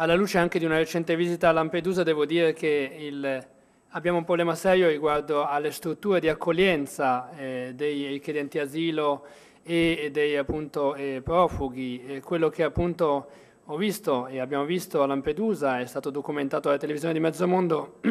alla luce anche di una recente visita a Lampedusa devo dire che il, abbiamo un problema serio riguardo alle strutture di accoglienza eh, dei richiedenti asilo e dei appunto, eh, profughi. E quello che appunto ho visto e abbiamo visto a Lampedusa è stato documentato alla televisione di Mezzomondo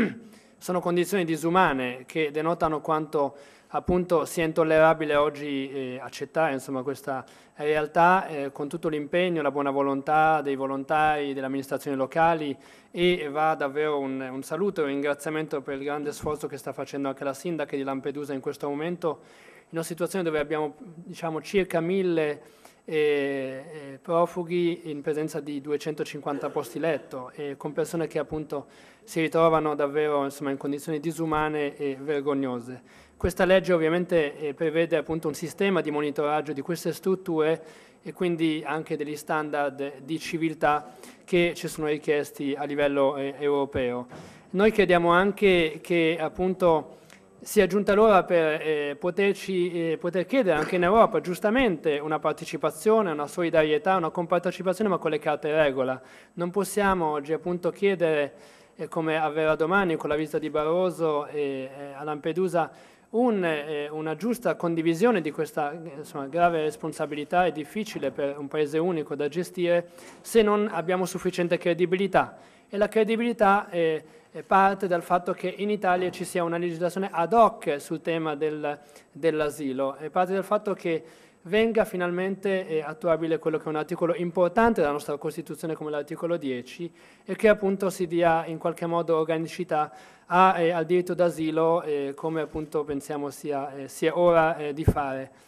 sono condizioni disumane che denotano quanto appunto sia intollerabile oggi eh, accettare insomma, questa realtà eh, con tutto l'impegno, la buona volontà dei volontari, delle amministrazioni locali e va davvero un, un saluto e un ringraziamento per il grande sforzo che sta facendo anche la sindaca di Lampedusa in questo momento, in una situazione dove abbiamo diciamo, circa mille e profughi in presenza di 250 posti letto e con persone che appunto si ritrovano davvero insomma, in condizioni disumane e vergognose. Questa legge ovviamente eh, prevede appunto un sistema di monitoraggio di queste strutture e quindi anche degli standard di civiltà che ci sono richiesti a livello eh, europeo. Noi chiediamo anche che appunto si è giunta l'ora per eh, poterci, eh, poter chiedere anche in Europa giustamente una partecipazione, una solidarietà, una compartecipazione ma con le carte regola. Non possiamo oggi appunto chiedere, eh, come avverrà domani con la visita di Barroso eh, a Lampedusa, un, eh, una giusta condivisione di questa insomma, grave responsabilità è difficile per un paese unico da gestire se non abbiamo sufficiente credibilità e la credibilità è, è parte dal fatto che in Italia ci sia una legislazione ad hoc sul tema del, dell'asilo, è parte dal fatto che venga finalmente eh, attuabile quello che è un articolo importante della nostra Costituzione come l'articolo 10 e che appunto si dia in qualche modo organicità a, eh, al diritto d'asilo eh, come appunto pensiamo sia, eh, sia ora eh, di fare.